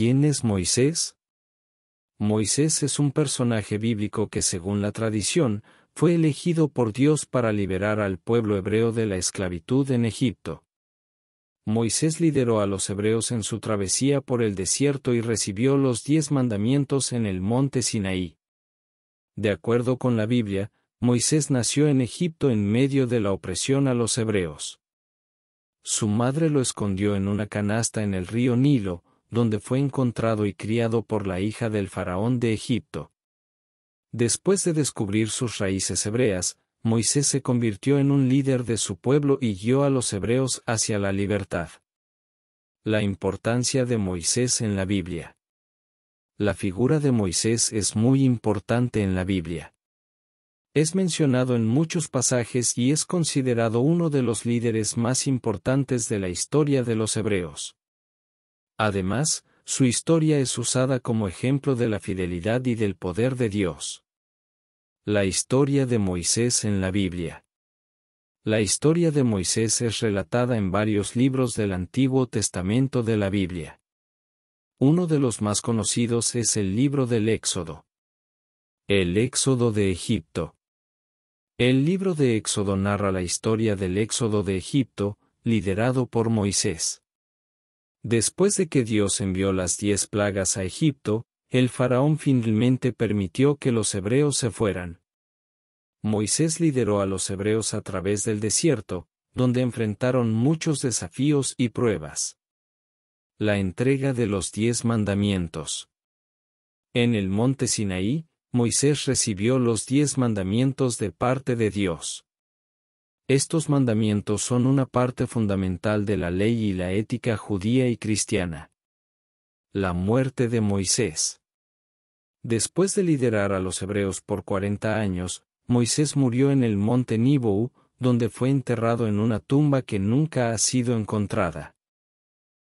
¿Quién es Moisés? Moisés es un personaje bíblico que según la tradición, fue elegido por Dios para liberar al pueblo hebreo de la esclavitud en Egipto. Moisés lideró a los hebreos en su travesía por el desierto y recibió los diez mandamientos en el monte Sinaí. De acuerdo con la Biblia, Moisés nació en Egipto en medio de la opresión a los hebreos. Su madre lo escondió en una canasta en el río Nilo, donde fue encontrado y criado por la hija del faraón de Egipto. Después de descubrir sus raíces hebreas, Moisés se convirtió en un líder de su pueblo y guió a los hebreos hacia la libertad. La importancia de Moisés en la Biblia. La figura de Moisés es muy importante en la Biblia. Es mencionado en muchos pasajes y es considerado uno de los líderes más importantes de la historia de los hebreos. Además, su historia es usada como ejemplo de la fidelidad y del poder de Dios. La historia de Moisés en la Biblia. La historia de Moisés es relatada en varios libros del Antiguo Testamento de la Biblia. Uno de los más conocidos es el libro del Éxodo. El Éxodo de Egipto. El libro de Éxodo narra la historia del Éxodo de Egipto, liderado por Moisés. Después de que Dios envió las diez plagas a Egipto, el faraón finalmente permitió que los hebreos se fueran. Moisés lideró a los hebreos a través del desierto, donde enfrentaron muchos desafíos y pruebas. La entrega de los diez mandamientos. En el monte Sinaí, Moisés recibió los diez mandamientos de parte de Dios. Estos mandamientos son una parte fundamental de la ley y la ética judía y cristiana. La muerte de Moisés. Después de liderar a los hebreos por 40 años, Moisés murió en el monte Nebo, donde fue enterrado en una tumba que nunca ha sido encontrada.